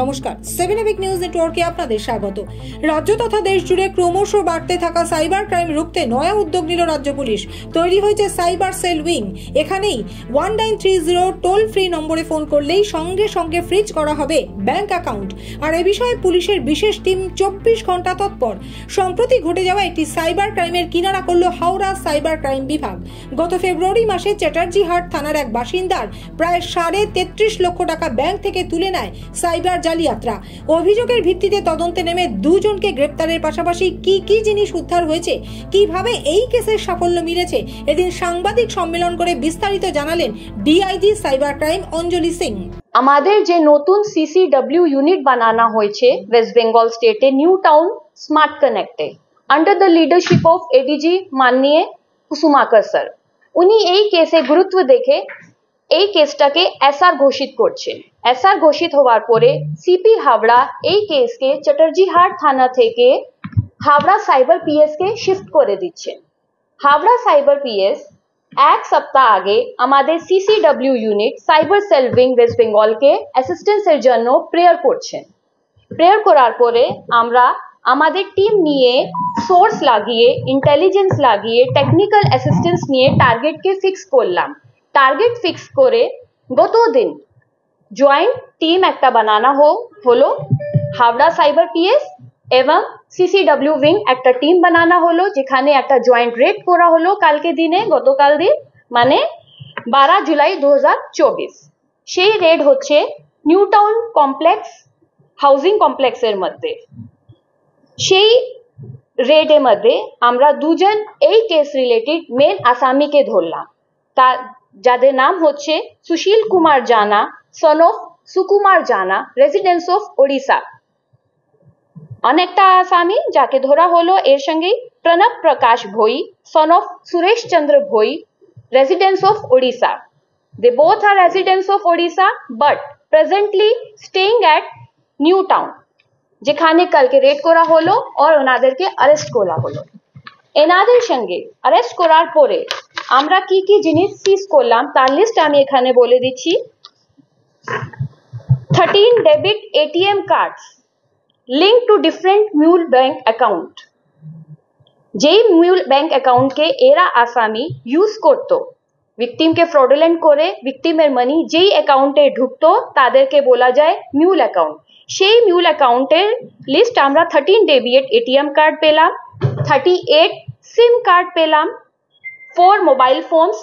নমস্কার সেভেন এভিক নিউজ নেটওয়ার্কে আপনাদের স্বাগত রাজ্য তথা দেশ জুড়ে ক্রমশ বাড়তে থাকা সাইবার ক্রাইম রুখতে নয়া উদ্যোগ নিল রাজ্য পুলিশ তৈরি হয়েছে সাইবার সেল উইং এখানেই one nine three zero toll free নম্বরে ফোন করলেই সঙ্গে সঙ্গে ফ্রিজ করা হবে ব্যাংক অ্যাকাউন্ট আর এ বিষয়ে পুলিশের বিশেষ টিম চব্বিশ ঘন্টা তৎপর সম্প্রতি ঘটে যাওয়া একটি সাইবার ক্রাইমের কিনারা করল হাওড়া সাইবার ক্রাইম বিভাগ গত ফেব্রুয়ারি মাসে চ্যাটার্জি হাট থানার এক বাসিন্দার প্রায় সাড়ে তেত্রিশ লক্ষ টাকা ব্যাংক থেকে তুলে নেয় সাইবার করা জালিয়াতরা অভিযোগের ভিত্তিতে তদন্তে নেমে দুজনকে গ্রেপ্তারের পাশাপাশি কি কি জিনিস উদ্ধার হয়েছে কিভাবে এই কেসের সাফল্য মিলেছে এদিন সাংবাদিক সম্মেলন করে বিস্তারিত জানালেন DIG cyber crime Anjali Singh আমাদের যে নতুন সিসিডব্লিউ ইউনিট বানানো হয়েছে ওয়েস্ট বেঙ্গল স্টেটে নিউ টাউন স্মার্ট কানেক্টে under the leadership of ADG মাননীয় কুসুমাকর স্যার উনি এই কেসে গুরুত্ব দেখে এই কেসটাকে এসআর ঘোষিত করছেন এসআর ঘোষিত হওয়ার পরে সিপি হাওড়া এই কেসকে চটারজিহাট থানা থেকে হাওড়া সাইবার পিএস কে শিফট করে দিচ্ছেন হাওড়া সাইবার পিএস এক সপ্তাহ আগে আমাদের CCW ইউনিট সাইবার সেলভিং দিস বেঙ্গল কে অ্যাসিস্ট্যান্ট সার্জানো প্রেয়ার করছেন প্রেয়ার করার পরে আমরা আমাদের টিম নিয়ে ফোর্স লাগিয়ে ইন্টেলিজেন্স লাগিয়ে টেকনিক্যাল অ্যাসিস্ট্যান্স নিয়ে টার্গেট কে ফিক্স করলাম টার্গেট ফিক্স করে গত দিন জয়েন্ট টিম একটা বানানো হলো হাওড়া সাইবার পিএস এবং সিসিডব্লিউ উইং একটা টিম বানানো হলো যেখানে একটা জয়েন্ট রেড করা হলো কালকে দিনে গতকাল দিন মানে বারো জুলাই দু সেই রেড হচ্ছে নিউ টাউন কমপ্লেক্স হাউজিং কমপ্লেক্সের মধ্যে সেই রেডের মধ্যে আমরা দুজন এই কেস রিলেটেড মেন আসামিকে ধরলাম তা যাদের নাম হচ্ছে সুশীল কুমার জানা সন অফ সুকুমার জানা রেসিডেন্স অফ ওড়িশা অনেকটা আসামি যাকে ধরা হলো এর সঙ্গেই প্রণব প্রকাশ ভই son of Suresh Chandra Bhoi residence of Odisha they both are residence of Odisha but presently staying at New Town যেখানে কালকে রেড কোরা হলো আর ওনাদেরকে অ্যারেস্ট কোলা হলো এইনাদের সঙ্গে অ্যারেস্ট কোরা পড়ে আমরা কি কি জেনেট ফিস করলাম তার লিস্ট আমি এখানে বলে দিছি 13 debit ATM cards link to different mule bank account যেই মিউল ব্যাংক অ্যাকাউন্ট কে এরা আসামী ইউজ করতVictim কে ফ্রডলেন্ট করেVictimer money যেই অ্যাকাউন্টে ঢুক্তো তাদেরকে বলা যায় মিউল অ্যাকাউন্ট সেই মিউল অ্যাকাউন্টে লিস্ট আমরা 13 ডেবিট এটিএম কার্ড পেলাম 38 সিম কার্ড পেলাম four mobile phones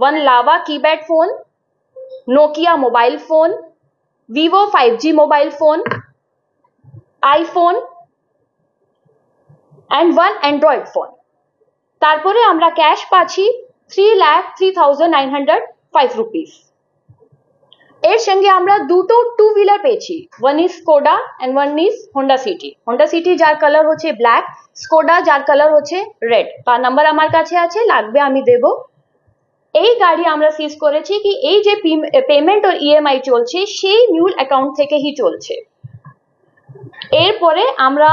one Lava keypad phone Nokia mobile phone Vivo 5G mobile phone iPhone and one Android phone तरह कैश पासी three lakh three thousand nine hundred five rupees এর সঙ্গে আমরা দুটো two wheeler পেয়েছি one is Skoda and one is Honda City Honda City যার colour হচ্ছে black Skoda যার কালার হচ্ছে রেড বা নাম্বার আমার কাছে আছে লাগবে আমি দেব এই গাড়ি আমরা সিজ করেছি কি এই যে পেমেন্ট ওর ইএমআই চলছে সেই মিউল অ্যাকাউন্ট থেকেই চলছে এরপরে আমরা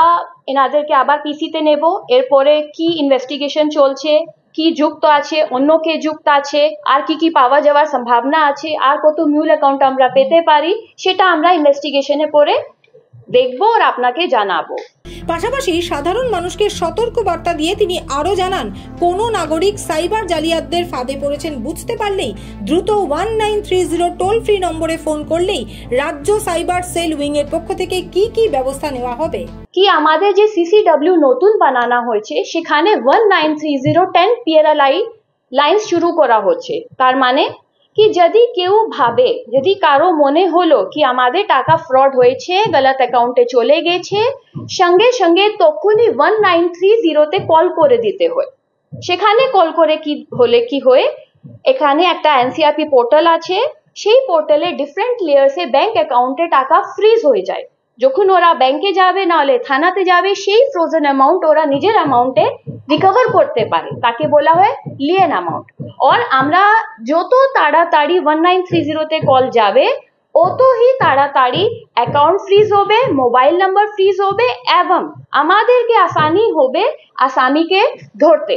এনাদেরকে আবার পিসিতে নেব এরপরে কি ইনভেস্টিগেশন চলছে কি যুক্ত আছে অন্য কে যুক্ত আছে আর কি কি পাওয়া যাওয়ার সম্ভাবনা আছে আর কত মূল অ্যাকাউন্ট আমরা পেতে পারি সেটা আমরা इन्वेस्टिगেশনে পড়ে দেখবো আর আপনাকে জানাবো পাশাপাশি সাধারণ মানুষকে সতর্ক বার্তা দিয়ে তিনি আরো জানান কোনো নাগরিক সাইবার জালিয়াতদের ফাঁদে পড়েছেন বুঝতে পারলেই দ্রুত one nine three zero toll free নম্বরে ফোন করলেই রাজ্য সাইবার সেল উইংয়ের পক্ষ থেকে কি কি ব্যবস্থা নেওয়া হবে কি আমাদের যে সিসিডব্লিউ নতুন বানানো হয়েছে সেখানে one nine three zero ten পিয়ারালাই লাইন শুরু করা হচ্ছে তার মানে কি যদি কেউ ভাবে যদি কারো মনে হলো কি আমাদের টাকা ফ্রড হয়েছে গলত অ্যাকাউন্টে চলে গেছে সঙ্গে সঙ্গে তখনই ওয়ান নাইন থ্রি জিরোতে কল করে দিতে হয় সেখানে কল করে কি হলে কি হয় এখানে একটা এনসিআরপি পোর্টাল আছে সেই পোর্টালে ডিফারেন্ট লেয়ার্সে ব্যাংক অ্যাকাউন্টে টাকা ফ্রিজ হয়ে যায় যখন ওরা ব্যাংকে যাবে নাহলে থানাতে যাবে সেই ফ্রোজেন অ্যামাউন্ট ওরা নিজের অ্যামাউন্টে রিকভার করতে পারে তাকে বলা হয় লিয়েন অ্যামাউন্ট और আমরা যত তাড়াতাড়ি ওয়ান নাইন থ্রি জিরোতে কল যাবে অতই তাড়াতাড়ি অ্যাকাউন্ট ফ্রিজ হবে মোবাইল নাম্বার ফ্রিজ হবে এবং আমাদেরকে আসানি হবে আসামিকে ধরতে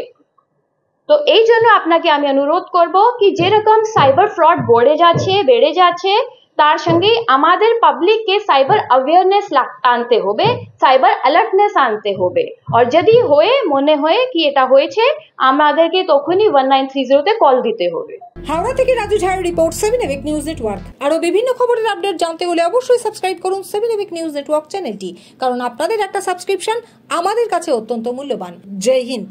তো এই জন্য আপনাকে আমি অনুরোধ করব কি যেরকম সাইবার ফ্রড বেড়ে যাচ্ছে বেড়ে যাচ্ছে তার সঙ্গে আমাদের পাবলিককে সাইবার অ্যাওয়ারনেস আনতে হবে সাইবার অ্যালার্টনেস আনতে হবে আর যদি হয়ে মনে হয় কি এটা হয়েছে আমাদেরকে তখনই ওয়ান নাইন থ্রি জিরোতে কল দিতে হবে হাওড়া থেকে রাজু ঝাড়ের রিপোর্ট সেভেন এভিক নিউজ নেটওয়ার্ক আরও বিভিন্ন খবরের আপডেট জানতে হলে অবশ্যই সাবস্ক্রাইব করুন সেভেন এভিক নিউজ নেটওয়ার্ক চ্যানেলটি কারণ আপনাদের একটা সাবস্ক্রিপশন আমাদের কাছে অত্যন্ত মূল্যবান জয় হিন্দ